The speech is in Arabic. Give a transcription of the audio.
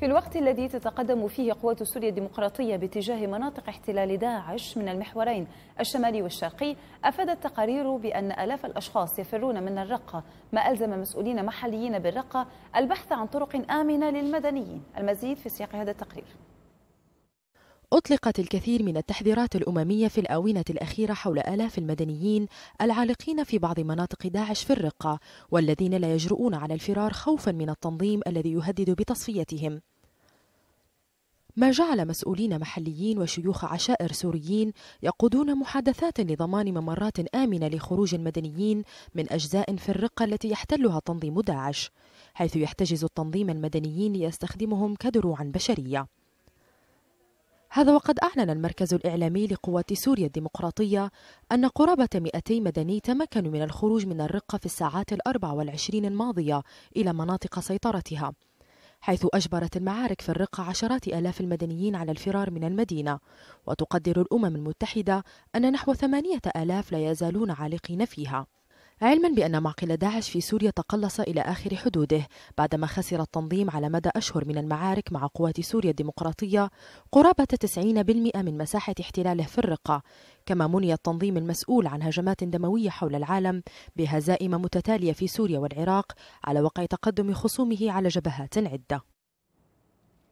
في الوقت الذي تتقدم فيه قوات سوريا الديمقراطية باتجاه مناطق احتلال داعش من المحورين الشمالي والشرقي أفادت تقارير بأن ألاف الأشخاص يفرون من الرقة ما ألزم مسؤولين محليين بالرقة البحث عن طرق آمنة للمدنيين المزيد في سياق هذا التقرير أطلقت الكثير من التحذيرات الأممية في الآونة الأخيرة حول آلاف المدنيين العالقين في بعض مناطق داعش في الرقة والذين لا يجرؤون على الفرار خوفا من التنظيم الذي يهدد بتصفيتهم ما جعل مسؤولين محليين وشيوخ عشائر سوريين يقودون محادثات لضمان ممرات آمنة لخروج المدنيين من أجزاء في الرقة التي يحتلها تنظيم داعش حيث يحتجز التنظيم المدنيين ليستخدمهم كدروعا بشرية هذا وقد أعلن المركز الإعلامي لقوات سوريا الديمقراطية أن قرابة 200 مدني تمكنوا من الخروج من الرقة في الساعات الأربع والعشرين الماضية إلى مناطق سيطرتها حيث أجبرت المعارك في الرقة عشرات آلاف المدنيين على الفرار من المدينة وتقدر الأمم المتحدة أن نحو ثمانية آلاف لا يزالون عالقين فيها علما بأن معقل داعش في سوريا تقلص إلى آخر حدوده بعدما خسر التنظيم على مدى أشهر من المعارك مع قوات سوريا الديمقراطية قرابة 90% من مساحة احتلاله في الرقة كما مني التنظيم المسؤول عن هجمات دموية حول العالم بهزائم متتالية في سوريا والعراق على وقع تقدم خصومه على جبهات عدة